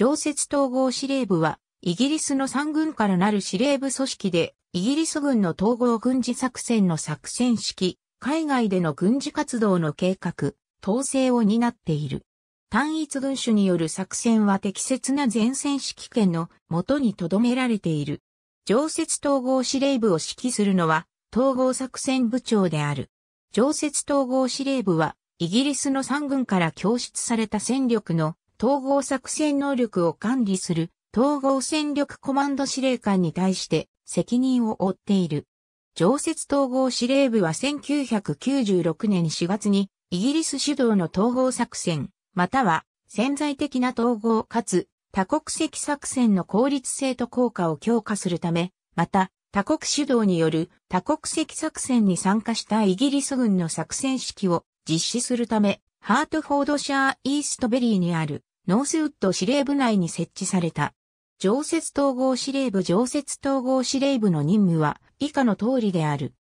常設統合司令部は、イギリスの3軍からなる司令部組織で、イギリス軍の統合軍事作戦の作戦式、海外での軍事活動の計画、統制を担っている。単一軍種による作戦は適切な前線指揮権のとに留められている。常設統合司令部を指揮するのは、統合作戦部長である。常設統合司令部は、イギリスの3軍から供出された戦力の統合作戦能力を管理する統合戦力コマンド司令官に対して責任を負っている。常設統合司令部は1996年4月にイギリス主導の統合作戦、または潜在的な統合かつ多国籍作戦の効率性と効果を強化するため、また多国主導による多国籍作戦に参加したイギリス軍の作戦式を実施するため、ハートフォードシャー・イーストベリーにあるノースウッド司令部内に設置された。常設統合司令部常設統合司令部の任務は以下の通りである。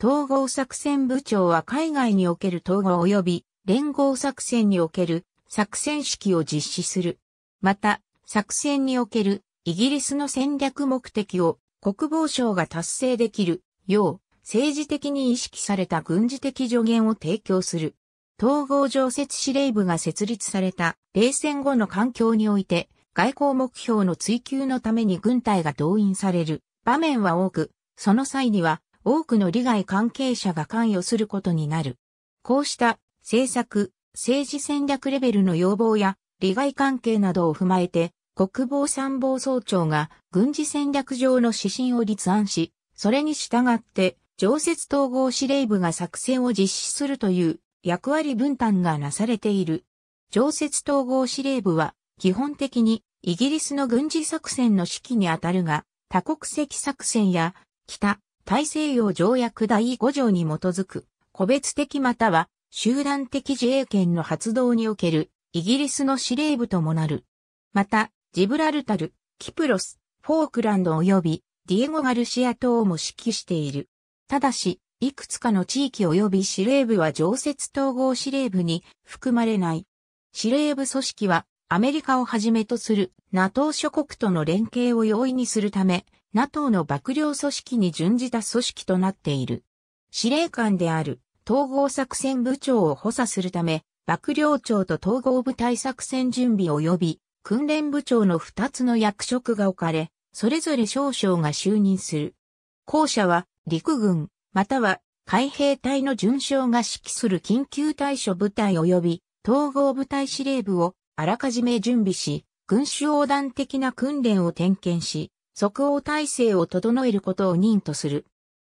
統合作戦部長は海外における統合及び連合作戦における作戦指揮を実施する。また、作戦におけるイギリスの戦略目的を国防省が達成できるよう政治的に意識された軍事的助言を提供する。統合常設司令部が設立された冷戦後の環境において、外交目標の追求のために軍隊が動員される場面は多く、その際には多くの利害関係者が関与することになる。こうした政策、政治戦略レベルの要望や利害関係などを踏まえて、国防参謀総長が軍事戦略上の指針を立案し、それに従って常設統合司令部が作戦を実施するという役割分担がなされている。常設統合司令部は、基本的にイギリスの軍事作戦の指揮にあたるが、多国籍作戦や北大西洋条約第5条に基づく個別的または集団的自衛権の発動におけるイギリスの司令部ともなる。また、ジブラルタル、キプロス、フォークランド及びディエゴ・ガルシア島も指揮している。ただし、いくつかの地域及び司令部は常設統合司令部に含まれない。司令部組織はアメリカをはじめとする NATO 諸国との連携を容易にするため、NATO の幕僚組織に準じた組織となっている。司令官である統合作戦部長を補佐するため、幕僚長と統合部隊作戦準備及び訓練部長の2つの役職が置かれ、それぞれ少将が就任する。後者は陸軍、または海兵隊の巡将が指揮する緊急対処部隊及び統合部隊司令部をあらかじめ準備し、軍種横断的な訓練を点検し、即応体制を整えることを任とする。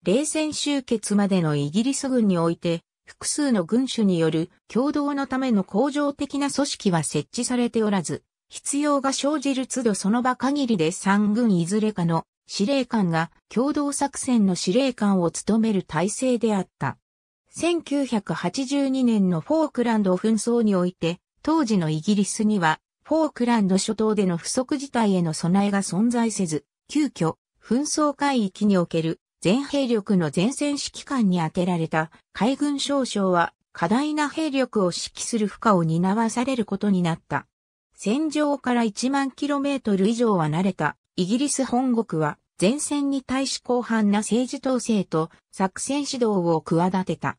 冷戦終結までのイギリス軍において、複数の軍種による共同のための恒常的な組織は設置されておらず、必要が生じる都度その場限りで三軍いずれかの司令官が共同作戦の司令官を務める体制であった。1982年のフォークランド紛争において、当時のイギリスには、フォークランド諸島での不測事態への備えが存在せず、急遽、紛争海域における全兵力の前線指揮官に充てられた海軍少将は、過大な兵力を指揮する負荷を担わされることになった。戦場から1万キロメートル以上は慣れたイギリス本国は前線に対し広範な政治統制と作戦指導を企てた。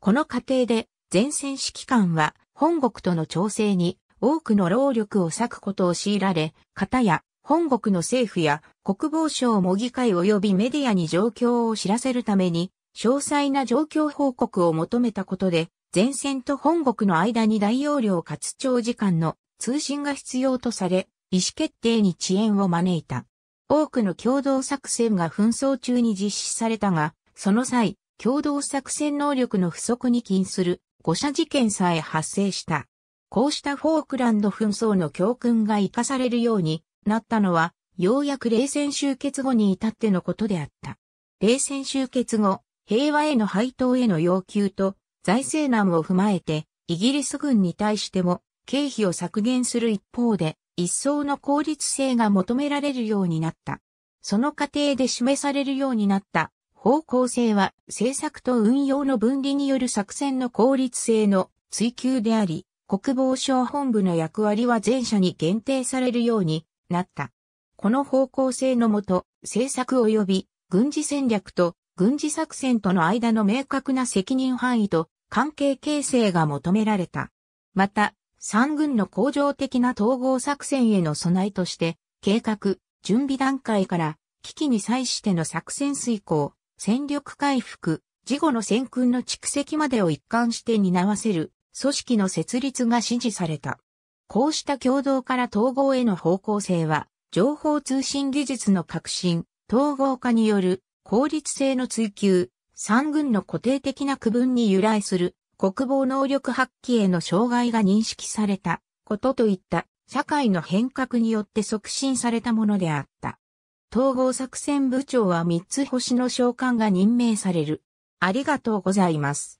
この過程で前線指揮官は本国との調整に多くの労力を割くことを強いられ、方や本国の政府や国防省も議会及びメディアに状況を知らせるために詳細な状況報告を求めたことで、前線と本国の間に大容量かつ長時間の通信が必要とされ、意思決定に遅延を招いた。多くの共同作戦が紛争中に実施されたが、その際、共同作戦能力の不足に起因する誤射事件さえ発生した。こうしたフォークランド紛争の教訓が活かされるようになったのは、ようやく冷戦終結後に至ってのことであった。冷戦終結後、平和への配当への要求と財政難を踏まえて、イギリス軍に対しても経費を削減する一方で、一層の効率性が求められるようになった。その過程で示されるようになった方向性は政策と運用の分離による作戦の効率性の追求であり、国防省本部の役割は前者に限定されるようになった。この方向性のもと、政策及び軍事戦略と軍事作戦との間の明確な責任範囲と関係形成が求められた。また、三軍の恒常的な統合作戦への備えとして、計画、準備段階から危機に際しての作戦遂行、戦力回復、事後の戦訓の蓄積までを一貫して担わせる組織の設立が指示された。こうした共同から統合への方向性は、情報通信技術の革新、統合化による効率性の追求、三軍の固定的な区分に由来する国防能力発揮への障害が認識されたことといった社会の変革によって促進されたものであった。統合作戦部長は三つ星の召喚が任命される。ありがとうございます。